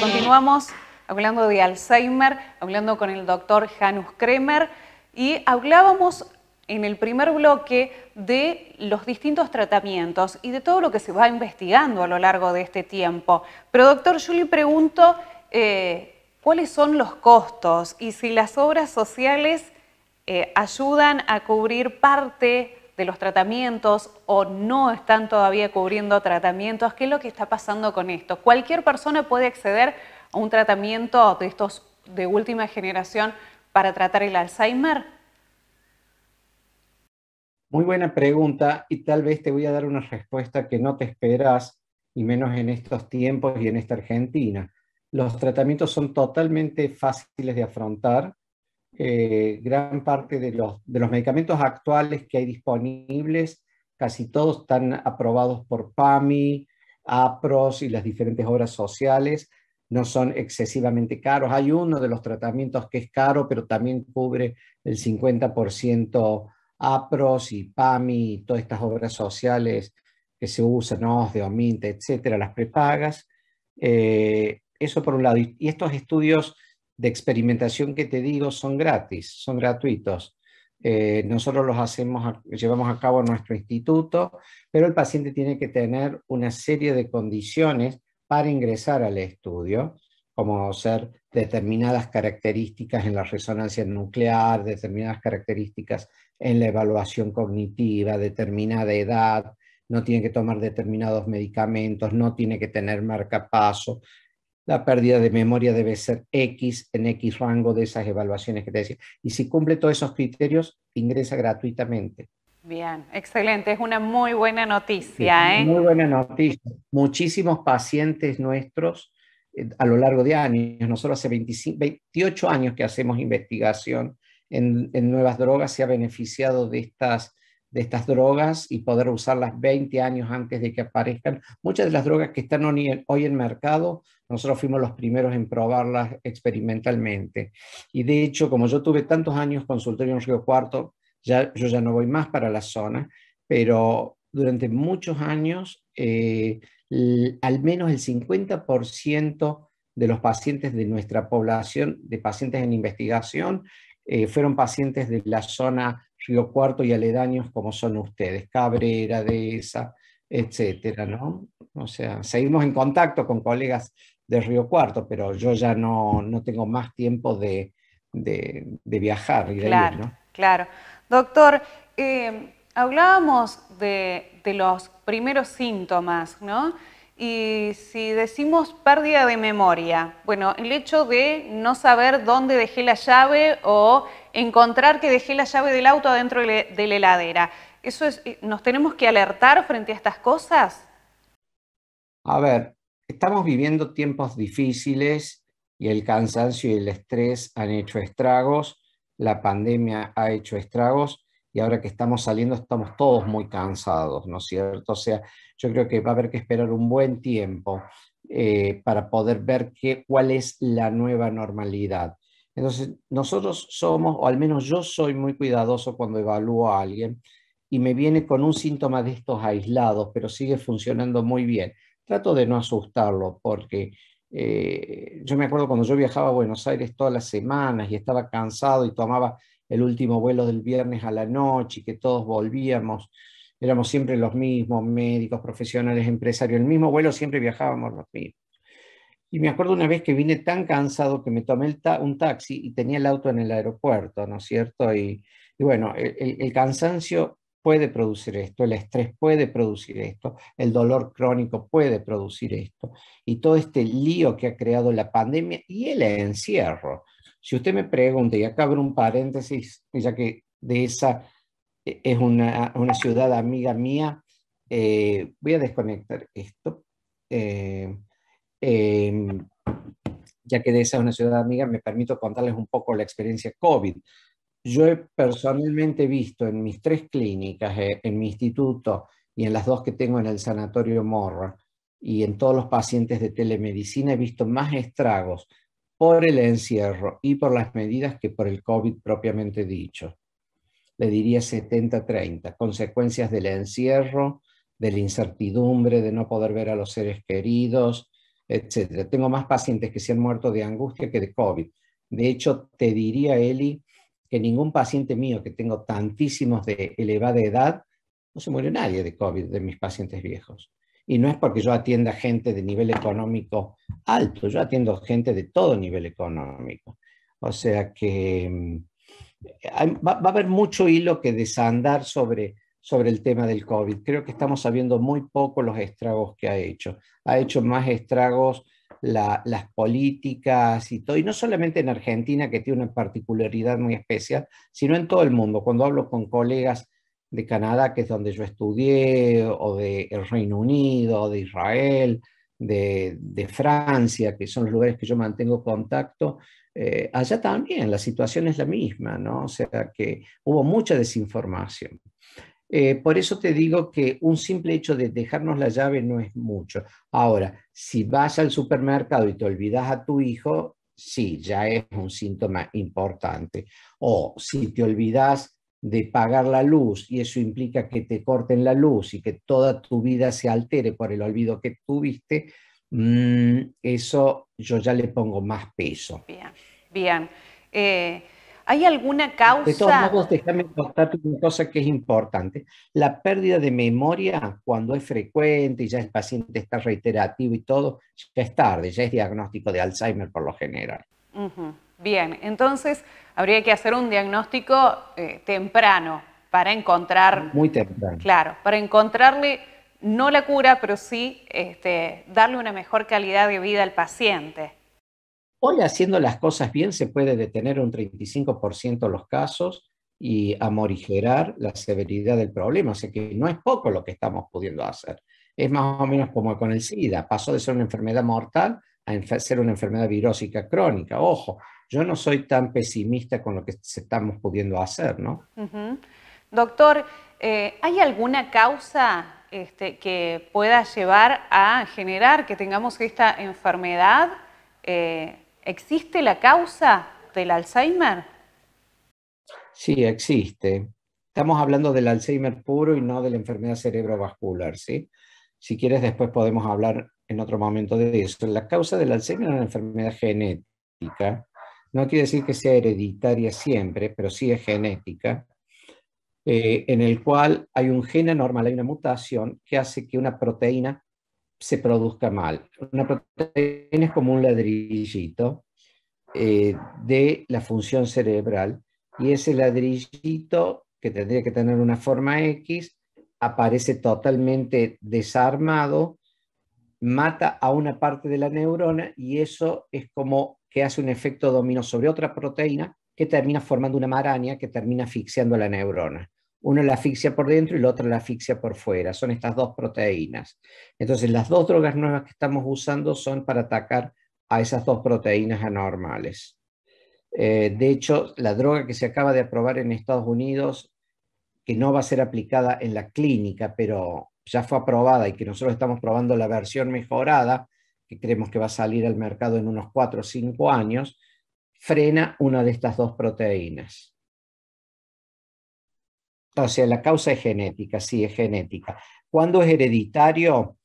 Continuamos hablando de Alzheimer, hablando con el doctor Janus Kremer y hablábamos en el primer bloque de los distintos tratamientos y de todo lo que se va investigando a lo largo de este tiempo. Pero doctor, yo le pregunto eh, cuáles son los costos y si las obras sociales eh, ayudan a cubrir parte de los tratamientos o no están todavía cubriendo tratamientos? ¿Qué es lo que está pasando con esto? ¿Cualquier persona puede acceder a un tratamiento de estos de última generación para tratar el Alzheimer? Muy buena pregunta y tal vez te voy a dar una respuesta que no te esperas y menos en estos tiempos y en esta Argentina. Los tratamientos son totalmente fáciles de afrontar, eh, gran parte de los, medicamentos actuales que hay disponibles, casi todos están aprobados por PAMI, APROS y las diferentes obras sociales, no son excesivamente caros. Hay uno de los tratamientos que es caro, pero también cubre el 50% APROS y PAMI y todas estas obras sociales que se usan, ¿no? de etcétera, las prepagas. Eh, eso por un lado. Y estos estudios de experimentación que te digo son gratis, son gratuitos. Eh, nosotros los hacemos, llevamos a cabo en nuestro instituto, pero el paciente tiene que tener una serie de condiciones para ingresar al estudio, como ser determinadas características en la resonancia nuclear, determinadas características en la evaluación cognitiva, determinada edad, no tiene que tomar determinados medicamentos, no tiene que tener marcapaso, la pérdida de memoria debe ser X en X rango de esas evaluaciones que te decía. Y si cumple todos esos criterios, ingresa gratuitamente. Bien, excelente, es una muy buena noticia. ¿eh? Muy buena noticia. Muchísimos pacientes nuestros eh, a lo largo de años, nosotros hace 25, 28 años que hacemos investigación en, en nuevas drogas, se ha beneficiado de estas de estas drogas y poder usarlas 20 años antes de que aparezcan. Muchas de las drogas que están hoy en mercado, nosotros fuimos los primeros en probarlas experimentalmente. Y de hecho, como yo tuve tantos años consultorio en Río Cuarto, ya, yo ya no voy más para la zona, pero durante muchos años, eh, al menos el 50% de los pacientes de nuestra población, de pacientes en investigación, eh, fueron pacientes de la zona Río Cuarto y aledaños como son ustedes, Cabrera, Dehesa, etcétera, ¿no? O sea, seguimos en contacto con colegas de Río Cuarto, pero yo ya no, tengo más tiempo de, viajar y de claro, ir, ¿no? Claro, Doctor, eh, hablábamos de, de los primeros síntomas, ¿no? Y si decimos pérdida de memoria, bueno, el hecho de no saber dónde dejé la llave o encontrar que dejé la llave del auto adentro de la heladera, ¿eso eh, ¿nos tenemos que alertar frente a estas cosas? A ver, estamos viviendo tiempos difíciles y el cansancio y el estrés han hecho estragos, la pandemia ha hecho estragos y ahora que estamos saliendo estamos todos muy cansados, ¿no es cierto? O sea, yo creo que va a haber que esperar un buen tiempo eh, para poder ver qué, cuál es la nueva normalidad. Entonces, nosotros somos, o al menos yo soy muy cuidadoso cuando evalúo a alguien y me viene con un síntoma de estos aislados, pero sigue funcionando muy bien. Trato de no asustarlo porque eh, yo me acuerdo cuando yo viajaba a Buenos Aires todas las semanas y estaba cansado y tomaba el último vuelo del viernes a la noche y que todos volvíamos, éramos siempre los mismos, médicos, profesionales, empresarios, el mismo vuelo siempre viajábamos los mismos. Y me acuerdo una vez que vine tan cansado que me tomé un taxi y tenía el auto en el aeropuerto, ¿no es cierto? Y, bueno, el, el, cansancio puede producir esto, el estrés puede producir esto, el dolor crónico puede producir esto, y todo este lío que ha creado la pandemia y el encierro. Si usted me pregunta, y acá abro un paréntesis, ya que de esa e, es una, una ciudad amiga mía, eh, voy a desconectar esto, eh, em, ya que de esa es una ciudad amiga, me permito contarles un poco la experiencia COVID. Yo he personalmente visto en mis tres clínicas, eh, en mi instituto y en las dos que tengo en el Sanatorio Morra, y en todos los pacientes de telemedicina he visto más estragos por el encierro y por las medidas que por el COVID propiamente dicho. Le diría 70-30, consecuencias del encierro, de la incertidumbre, de no poder ver a los seres queridos, etc. Tengo más pacientes que se han muerto de angustia que de COVID. De hecho, te diría, Eli, que ningún paciente mío, que tengo tantísimos de elevada edad, no se murió nadie de COVID de mis pacientes viejos. Y no es porque yo atienda gente de nivel económico alto, yo atiendo gente de todo nivel económico. O sea que mm, va, a haber mucho hilo que desandar sobre, sobre el tema del COVID. Creo que estamos sabiendo muy poco los estragos que ha hecho. Ha hecho más estragos las políticas y todo, y no solamente en Argentina, que tiene una particularidad muy especial, sino en todo el mundo. Cuando hablo con colegas de Canadá, que es donde yo estudié, o del de Reino Unido, de Israel, de, Francia, que son los lugares que yo mantengo contacto, eh, allá también la situación es la misma, ¿no? O sea que hubo mucha desinformación. Eh, por eso te digo que un simple hecho de dejarnos la llave no es mucho. Ahora, si vas al supermercado y te olvidas a tu hijo, sí, ya es un síntoma importante. O si te olvidas de pagar la luz y eso implica que te corten la luz y que toda tu vida se altere por el olvido que tuviste, mm, eso yo ya le pongo más peso. Bien, bien. Eh, ¿Hay alguna causa? De todos modos, déjame contarte una cosa que es importante. La pérdida de memoria, cuando es frecuente y ya el paciente está reiterativo y todo, ya es tarde, ya es diagnóstico de Alzheimer por lo general. Bien, entonces habría que hacer un diagnóstico eh, temprano para encontrar... Muy temprano. Claro, para encontrarle no la cura, pero sí este, darle una mejor calidad de vida al paciente. Hoy haciendo las cosas bien se puede detener un 35% los casos y amorigerar la severidad del problema, o sea que no es poco lo que estamos pudiendo hacer. Es más o menos como con el SIDA, pasó de ser una enfermedad mortal a ser una enfermedad virósica crónica. Ojo, yo no soy tan pesimista con lo que estamos pudiendo hacer, ¿no? Doctor, eh, ¿hay alguna causa este, que pueda llevar a generar que tengamos esta enfermedad? Eh, ¿Existe la causa del Alzheimer? Sí, existe. Estamos hablando del Alzheimer puro y no de la enfermedad cerebrovascular, ¿sí? Si quieres, después podemos hablar en otro momento de eso. La causa del Alzheimer es una enfermedad genética. No quiere decir que sea hereditaria siempre, pero sí es genética, eh, en el cual hay un gen normal, hay una mutación que hace que una proteína se produzca mal. Una proteína es como un ladrillito eh, de la función cerebral y ese ladrillito que tendría que tener una forma X aparece totalmente desarmado, mata a una parte de la neurona y eso es como que hace un efecto dominó sobre otra proteína que termina formando una maraña que termina asfixiando a la neurona. Una la asfixia por dentro y la otra la asfixia por fuera. Son estas dos proteínas. Entonces, las dos drogas nuevas que estamos usando son para atacar a esas dos proteínas anormales. Eh, de hecho, la droga que se acaba de aprobar en Estados Unidos que no va a ser aplicada en la clínica, pero ya fue aprobada y que nosotros estamos probando la versión mejorada, que creemos que va a salir al mercado en unos 4 o 5 años, frena una de estas dos proteínas. O sea, la causa es genética, sí, es genética. ¿Cuándo es hereditario?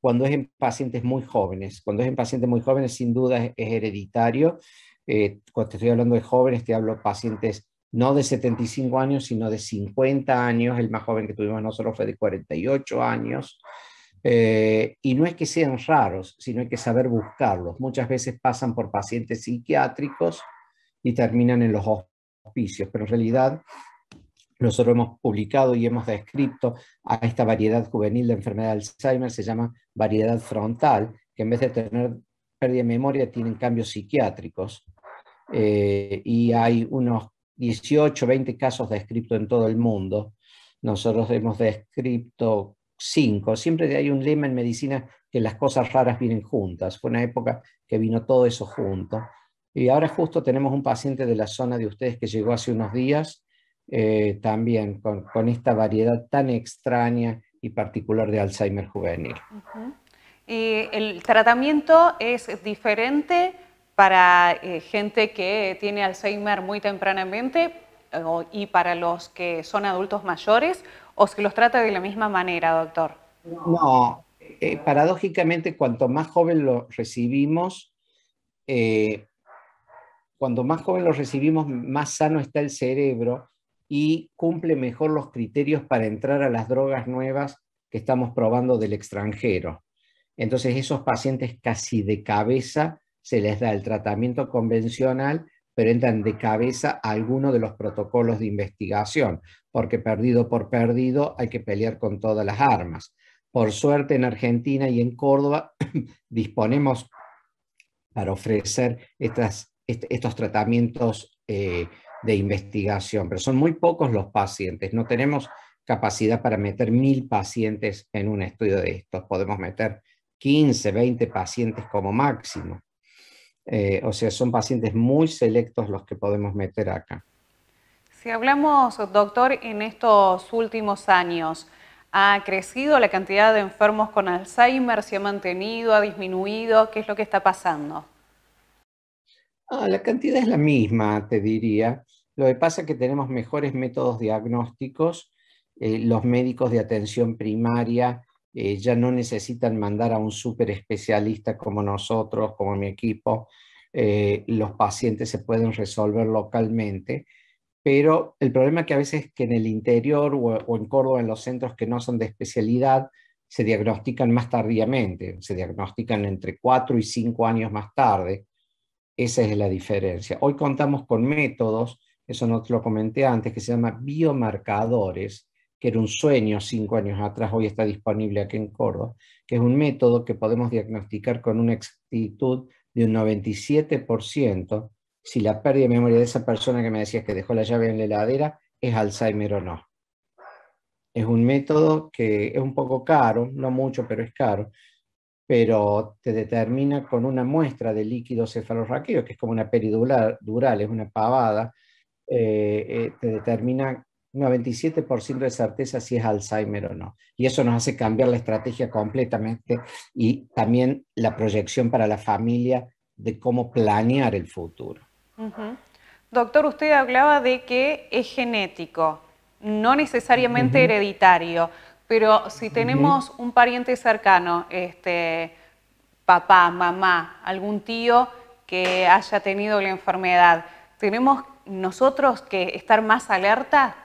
Cuando es en pacientes muy jóvenes. Cuando es en pacientes muy jóvenes, sin duda es, hereditario. Eh, cuando te estoy hablando de jóvenes, te hablo de pacientes no de 75 años, sino de 50 años. El más joven que tuvimos nosotros fue de 48 años. Eh, y no es que sean raros, sino hay que saber buscarlos. Muchas veces pasan por pacientes psiquiátricos y terminan en los hospicios, pero en realidad nosotros hemos publicado y hemos descrito a esta variedad juvenil de enfermedad de Alzheimer, se llama variedad frontal, que en vez de tener pérdida de memoria tienen cambios psiquiátricos. Eh, y hay unos 18, 20 casos descritos en todo el mundo. Nosotros hemos descrito 5. Siempre hay un lema en medicina que las cosas raras vienen juntas. Fue una época que vino todo eso junto. Y ahora justo tenemos un paciente de la zona de ustedes que llegó hace unos días, eh, también con, esta variedad tan extraña y particular de Alzheimer juvenil. ¿Y eh, el tratamiento es diferente para eh, gente que tiene Alzheimer muy tempranamente eh, y para los que son adultos mayores o se los trata de la misma manera, doctor? No, eh, paradójicamente cuanto más joven lo recibimos, cuanto cuando más joven lo recibimos, más sano está el cerebro y cumple mejor los criterios para entrar a las drogas nuevas que estamos probando del extranjero. Entonces esos pacientes casi de cabeza se les da el tratamiento convencional, pero entran de cabeza a alguno de los protocolos de investigación, porque perdido por perdido hay que pelear con todas las armas. Por suerte en Argentina y en Córdoba disponemos para ofrecer estos tratamientos eh, de investigación, pero son muy pocos los pacientes, no tenemos capacidad para meter mil pacientes en un estudio de estos, podemos meter 15, 20 pacientes como máximo. Eh, o sea, son pacientes muy selectos los que podemos meter acá. Si hablamos, doctor, en estos últimos años, ¿ha crecido la cantidad de enfermos con Alzheimer? ¿Se ha mantenido? ¿Ha disminuido? ¿Qué es lo que está pasando? Ah, la cantidad es la misma, te diría. Lo que pasa es que tenemos mejores métodos diagnósticos. Eh, los médicos de atención primaria eh, ya no necesitan mandar a un super especialista como nosotros, como mi equipo. Eh, los pacientes se pueden resolver localmente, pero el problema que a veces que en el interior o, en Córdoba, en los centros que no son de especialidad, se diagnostican más tardíamente, se diagnostican entre 4 y cinco años más tarde. Esa es la diferencia. Hoy contamos con métodos, eso no te lo comenté antes, que se llama biomarcadores, que era un sueño cinco años atrás, hoy está disponible aquí en Córdoba, que es un método que podemos diagnosticar con una exactitud de un 97% si la pérdida de memoria de esa persona que me decías que dejó la llave en la heladera es Alzheimer o no. Es un método que es un poco caro, no mucho, pero es caro, pero te determina con una muestra de líquido cefalorraquídeo, que es como una peridural, es una pavada, eh, eh, te determina 97% de certeza si es Alzheimer o no. Y eso nos hace cambiar la estrategia completamente y también la proyección para la familia de cómo planear el futuro. Doctor, usted hablaba de que es genético, no necesariamente hereditario, pero si tenemos un pariente cercano, este, papá, mamá, algún tío que haya tenido la enfermedad, ¿tenemos nosotros que estar más alerta?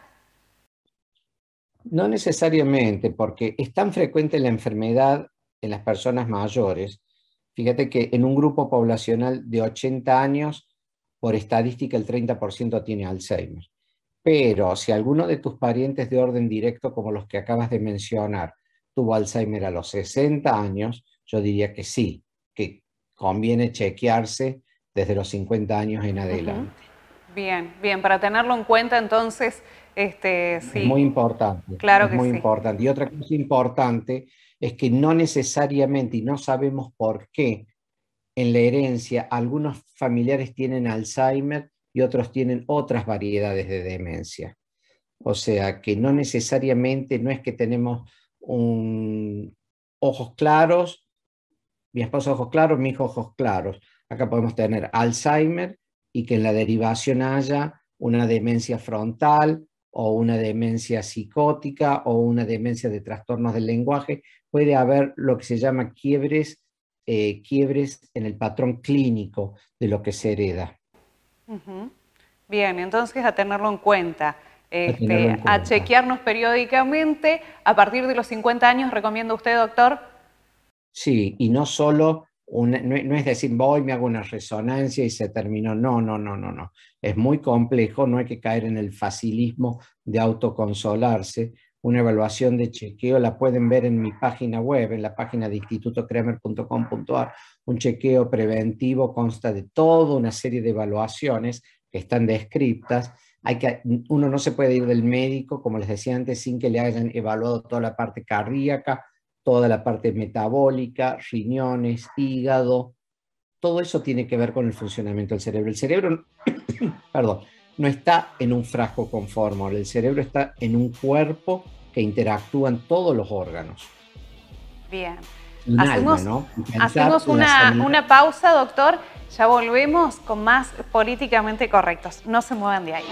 No necesariamente, porque es tan frecuente la enfermedad en las personas mayores. Fíjate que en un grupo poblacional de 80 años, por estadística el 30% tiene Alzheimer. Pero si alguno de tus parientes de orden directo, como los que acabas de mencionar, tuvo Alzheimer a los 60 años, yo diría que sí, que conviene chequearse desde los 50 años en adelante. Bien, bien, para tenerlo en cuenta entonces este, es muy importante. Claro muy importante. Y otra cosa importante es que no necesariamente, y no sabemos por qué, en la herencia algunos familiares tienen Alzheimer y otros tienen otras variedades de demencia. O sea, que no necesariamente, no es que tenemos un, ojos claros, mi esposo ojos claros, mis ojos claros. Acá podemos tener Alzheimer y que en la derivación haya una demencia frontal, o una demencia psicótica o una demencia de trastornos del lenguaje, puede haber lo que se llama quiebres, eh, quiebres en el patrón clínico de lo que se hereda. Bien, entonces a tenerlo en cuenta. a, este, chequearnos periódicamente. A partir de los 50 años, ¿recomienda usted, doctor? Sí, y no solo no, es decir, voy, me hago una resonancia y se terminó. No, no, no, no, no. Es muy complejo, no hay que caer en el facilismo de autoconsolarse. Una evaluación de chequeo la pueden ver en mi página web, en la página de institutocremer.com.ar. Un chequeo preventivo consta de toda una serie de evaluaciones que están descritas. Hay que, uno no se puede ir del médico, como les decía antes, sin que le hayan evaluado toda la parte cardíaca, toda la parte metabólica, riñones, hígado, todo eso tiene que ver con el funcionamiento del cerebro. El cerebro, perdón, no está en un frasco conforme, el cerebro está en un cuerpo que interactúan todos los órganos. Bien. hacemos, una pausa, doctor. Ya volvemos con más políticamente correctos. No se muevan de ahí.